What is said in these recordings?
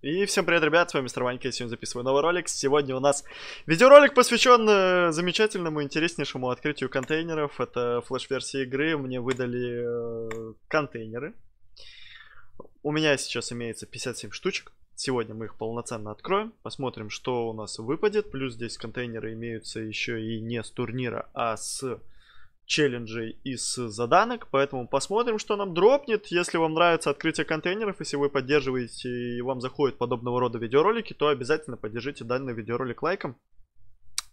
И всем привет, ребят, с вами Мистер Ванька, я сегодня записываю новый ролик. Сегодня у нас видеоролик посвящен э, замечательному, интереснейшему открытию контейнеров. Это флеш-версия игры, мне выдали э, контейнеры. У меня сейчас имеется 57 штучек. Сегодня мы их полноценно откроем, посмотрим, что у нас выпадет. Плюс здесь контейнеры имеются еще и не с турнира, а с челленджей из заданок, поэтому посмотрим, что нам дропнет. Если вам нравится открытие контейнеров, если вы поддерживаете и вам заходят подобного рода видеоролики, то обязательно поддержите данный видеоролик лайком,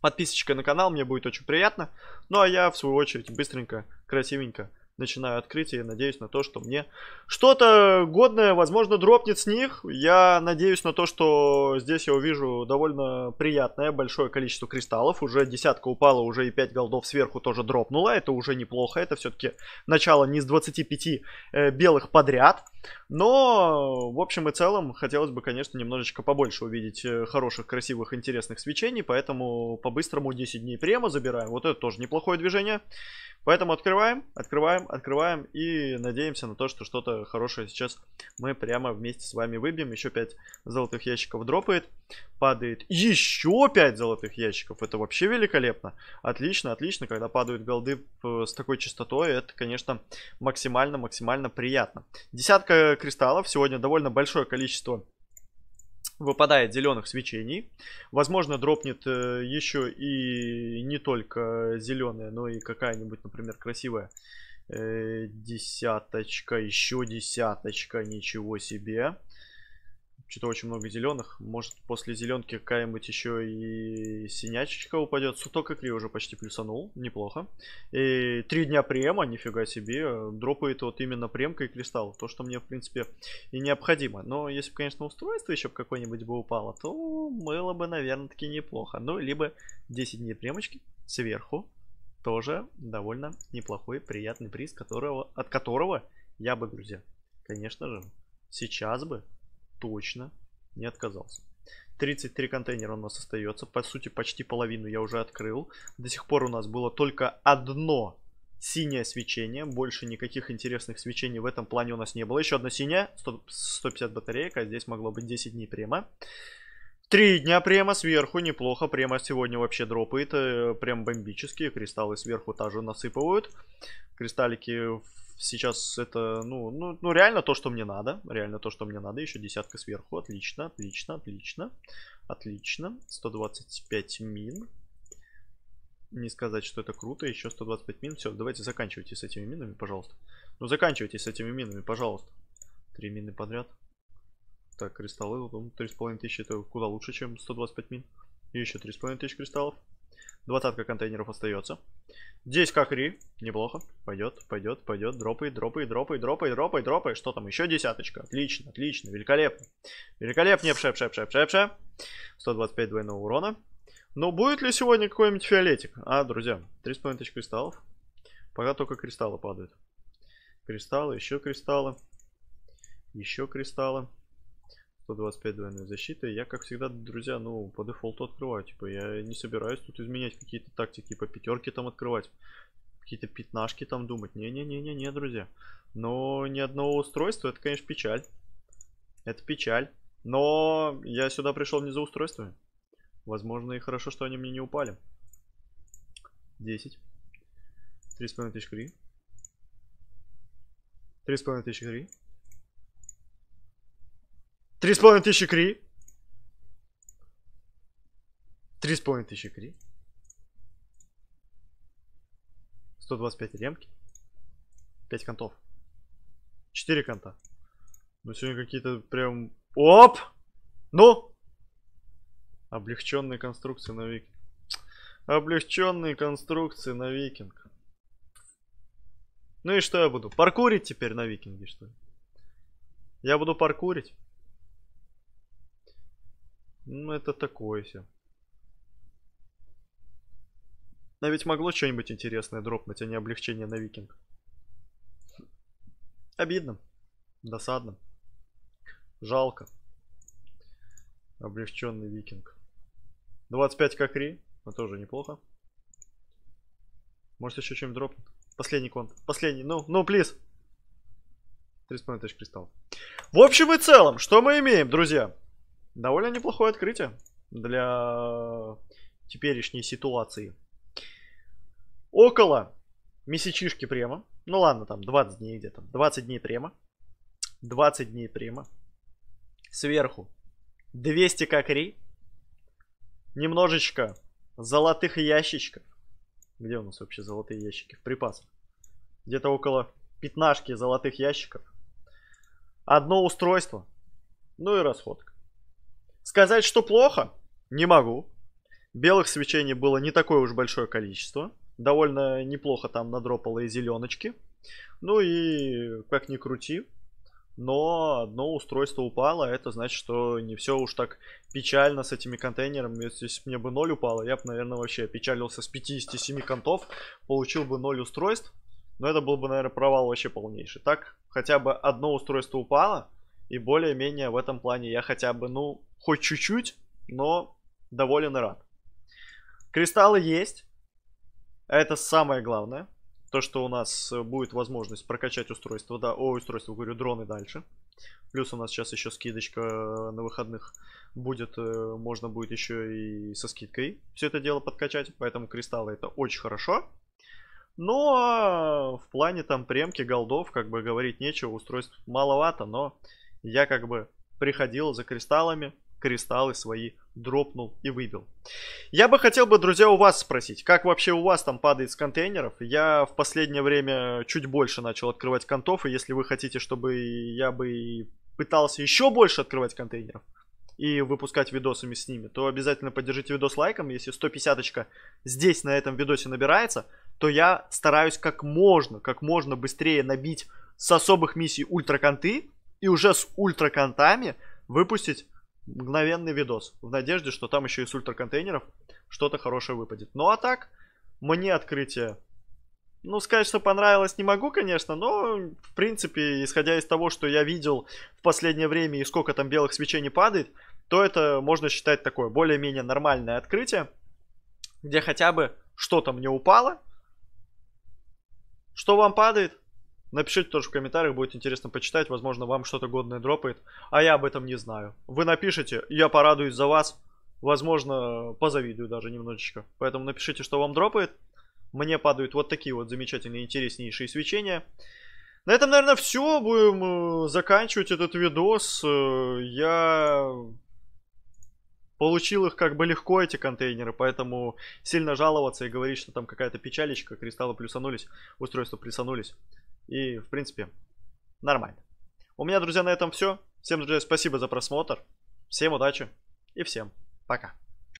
подписочкой на канал, мне будет очень приятно. Ну а я, в свою очередь, быстренько, красивенько начинаю открытие и надеюсь на то, что мне что-то годное, возможно, дропнет с них. Я надеюсь на то, что здесь я увижу довольно приятное большое количество кристаллов. Уже десятка упала, уже и 5 голдов сверху тоже дропнула. Это уже неплохо. Это все-таки начало не с 25 э, белых подряд. Но, в общем и целом, хотелось бы, конечно, немножечко побольше увидеть э, хороших, красивых, интересных свечений, поэтому по-быстрому 10 дней према забираем. Вот это тоже неплохое движение. Поэтому открываем, открываем, открываем и надеемся на то, что что-то хорошее сейчас мы прямо вместе с вами выбьем. Еще 5 золотых ящиков дропает падает еще 5 золотых ящиков. Это вообще великолепно. Отлично, отлично. Когда падают голды э, с такой частотой, это, конечно, максимально-максимально приятно. Десятка кристаллов. Сегодня довольно большое количество выпадает зеленых свечений. Возможно, дропнет э, еще и не только зеленая, но и какая-нибудь, например, красивая э, десяточка, еще десяточка, ничего себе. Что-то очень много зеленых. Может, после зеленки какая-нибудь еще и синячечка упадет. Суток и Кли уже почти плюсанул. Неплохо. И три дня према, нифига себе. Дропает вот именно премка и кристалл. То, что мне, в принципе, и необходимо. Но если бы, конечно, устройство еще какое-нибудь бы упало, то было бы, наверное, таки неплохо. Ну, либо 10 дней премочки сверху. Тоже довольно неплохой, приятный приз, которого, от которого я бы, друзья, конечно же, сейчас бы точно не отказался. 33 контейнера у нас остается. По сути, почти половину я уже открыл. До сих пор у нас было только одно синее свечение. Больше никаких интересных свечений в этом плане у нас не было. Еще одно синее, 150 батареек, а здесь могло быть 10 дней према. Три дня према сверху, неплохо. Према сегодня вообще дропает. Э, прям бомбические. Кристаллы сверху тоже насыпывают. Кристаллики в Сейчас это, ну, ну, ну, реально то, что мне надо. Реально то, что мне надо. Еще десятка сверху. Отлично, отлично, отлично. Отлично. 125 мин. Не сказать, что это круто. Еще 125 мин. Все, давайте заканчивайте с этими минами, пожалуйста. Ну, заканчивайте с этими минами, пожалуйста. Три мины подряд. Так, кристаллы. 3,5 ну, тысячи. Это куда лучше, чем 125 мин. И еще 3,5 тысячи кристаллов. Двадцатка контейнеров остается. Здесь как Неплохо. Пойдет, пойдет, пойдет. Дропай, дропай, дропай, дропай, дропай, дропай. Что там? Еще десяточка. Отлично, отлично. Великолепно. великолепно Пшеп, шеп, шеп, шеп, шеп. 125 двойного урона. Но будет ли сегодня какой-нибудь фиолетик? А, друзья, 3,5 тысяч кристаллов. Пока только кристаллы падают. Кристаллы, еще кристаллы. Еще кристаллы. 125 двойной защиты. Я, как всегда, друзья, ну, по дефолту открываю. Типа, я не собираюсь тут изменять какие-то тактики, по пятерке там открывать, какие-то пятнашки там думать. Не-не-не-не-не, друзья. Но ни одного устройства, это, конечно, печаль. Это печаль. Но я сюда пришел не за устройствами. Возможно, и хорошо, что они мне не упали. 10. 3,5 тысяч кри. 3,5 тысячи кри. Три с половиной тысячи кри. три с половиной тысячи кри. 125 ремки. 5 контов. 4 конта. Ну сегодня какие-то прям... Оп! Ну! Облегченные конструкции на викинг. Облегченные конструкции на викинг. Ну и что я буду? Паркурить теперь на викинге, что ли? Я буду паркурить. Ну, это такое все. А ведь могло что-нибудь интересное дропнуть, а не облегчение на викинг. Обидно. Досадно. Жалко. Облегченный викинг. 25 кокри. Но тоже неплохо. Может еще чем дропнуть. Последний конт. Последний. Ну, ну, плиз. 3,5 тысяч кристалл. В общем и целом, что мы имеем, друзья? довольно неплохое открытие для теперешней ситуации. Около месячишки према. Ну ладно, там 20 дней где-то. 20 дней према. 20 дней према. Сверху 200 кокрей. Немножечко золотых ящичков. Где у нас вообще золотые ящики? В припасах. Где-то около пятнашки золотых ящиков. Одно устройство. Ну и расходка. Сказать, что плохо, не могу. Белых свечений было не такое уж большое количество. Довольно неплохо там надропало и зеленочки. Ну и как ни крути, но одно устройство упало, а это значит, что не все уж так печально с этими контейнерами. Если мне бы 0 упало, я бы, наверное, вообще печалился с 57 контов, получил бы 0 устройств, но это был бы, наверное, провал вообще полнейший. Так, хотя бы одно устройство упало, и более-менее в этом плане я хотя бы, ну, хоть чуть-чуть, но доволен и рад. Кристаллы есть. Это самое главное. То, что у нас э, будет возможность прокачать устройство. Да, о, устройство, говорю, дроны дальше. Плюс у нас сейчас еще скидочка э, на выходных будет. Э, можно будет еще и со скидкой все это дело подкачать. Поэтому кристаллы это очень хорошо. Но ну, а в плане там премки, голдов, как бы говорить нечего, устройств маловато, но я как бы приходил за кристаллами, кристаллы свои дропнул и выбил. Я бы хотел бы, друзья, у вас спросить, как вообще у вас там падает с контейнеров? Я в последнее время чуть больше начал открывать контов, и если вы хотите, чтобы я бы пытался еще больше открывать контейнеров, и выпускать видосами с ними, то обязательно поддержите видос лайком. Если 150 здесь на этом видосе набирается, то я стараюсь как можно, как можно быстрее набить с особых миссий ультраконты и уже с ультраконтами выпустить мгновенный видос. В надежде, что там еще из ультраконтейнеров что-то хорошее выпадет. Ну а так, мне открытие ну, сказать, что понравилось, не могу, конечно, но, в принципе, исходя из того, что я видел в последнее время и сколько там белых свечей не падает, то это можно считать такое более-менее нормальное открытие, где хотя бы что-то мне упало. Что вам падает? Напишите тоже в комментариях, будет интересно почитать, возможно вам что-то годное дропает, а я об этом не знаю. Вы напишите, я порадуюсь за вас, возможно позавидую даже немножечко. Поэтому напишите, что вам дропает. Мне падают вот такие вот замечательные, интереснейшие свечения. На этом, наверное, все. Будем э, заканчивать этот видос. Э, я получил их как бы легко, эти контейнеры, поэтому сильно жаловаться и говорить, что там какая-то печалечка, кристаллы плюсанулись, устройства плюсанулись. И, в принципе, нормально. У меня, друзья, на этом все. Всем, друзья, спасибо за просмотр. Всем удачи и всем пока.